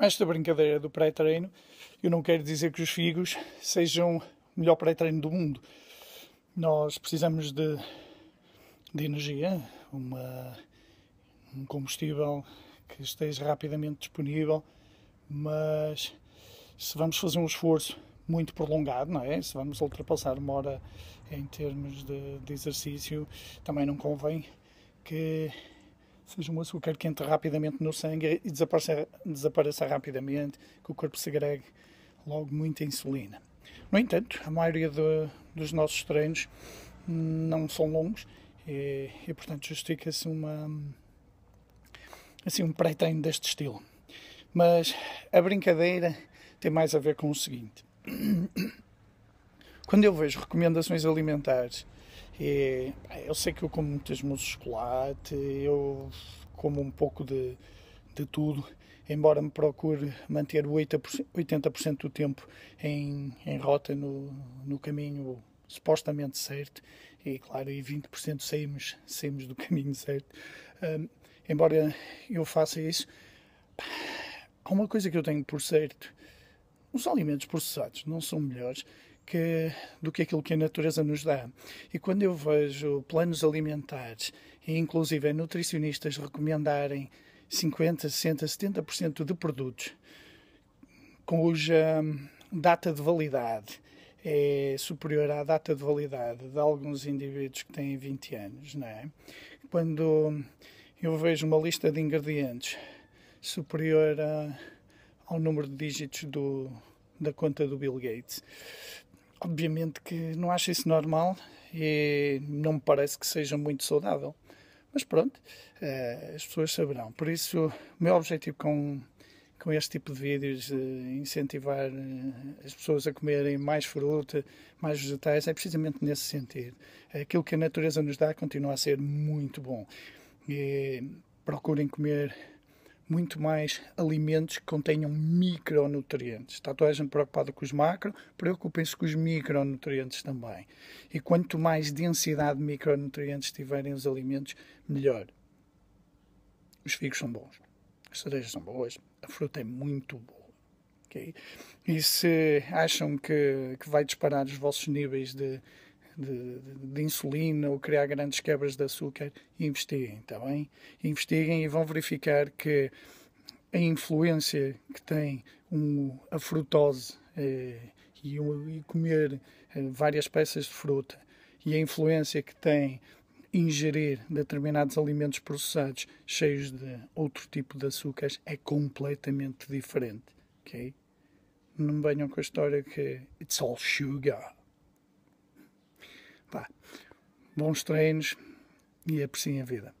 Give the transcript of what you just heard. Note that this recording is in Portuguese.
com esta brincadeira do pré-treino, eu não quero dizer que os figos sejam o melhor pré-treino do mundo. Nós precisamos de, de energia, uma, um combustível que esteja rapidamente disponível, mas se vamos fazer um esforço muito prolongado, não é? Se vamos ultrapassar uma hora em termos de, de exercício, também não convém que seja um açúcar que entre rapidamente no sangue e desapareça, desapareça rapidamente, que o corpo segregue logo muita insulina. No entanto, a maioria de, dos nossos treinos hum, não são longos e, e portanto, justifica-se uma assim um pré-treino deste estilo. Mas a brincadeira tem mais a ver com o seguinte. Quando eu vejo recomendações alimentares eu sei que eu como muitas moças de chocolate, eu como um pouco de, de tudo, embora me procure manter 80%, 80 do tempo em, em rota, no, no caminho supostamente certo, e claro, e 20% saímos, saímos do caminho certo. Um, embora eu faça isso, há uma coisa que eu tenho por certo: os alimentos processados não são melhores que, do que aquilo que a natureza nos dá. E quando eu vejo planos alimentares e inclusive é nutricionistas recomendarem 50, 60, 70% de produtos cuja hum, data de validade é superior à data de validade de alguns indivíduos que têm 20 anos, não é? Quando hum, eu vejo uma lista de ingredientes superior a, ao número de dígitos do, da conta do Bill Gates, obviamente que não acho isso normal e não me parece que seja muito saudável. Mas pronto, eh, as pessoas saberão. Por isso, o meu objetivo com, com este tipo de vídeos, eh, incentivar eh, as pessoas a comerem mais fruta, mais vegetais, é precisamente nesse sentido. Aquilo que a natureza nos dá continua a ser muito bom. E procurem comer muito mais alimentos que contenham micronutrientes. Está toda a gente preocupada com os macro, preocupem-se com os micronutrientes também. E quanto mais densidade de micronutrientes tiverem os alimentos, melhor. Os figos são bons, as cerejas são boas, a fruta é muito boa. Okay? E se acham que, que vai disparar os vossos níveis de de, de, insulina ou criar grandes quebras de açúcar, investiguem, está bem? Investiguem e vão verificar que a influência que tem um, a frutose eh, e, um, e, comer eh, várias peças de fruta e a influência que tem ingerir determinados alimentos processados cheios de outro tipo de açúcares é completamente diferente, ok? Não venham com a história que it's all sugar bons treinos e apreciem é a vida.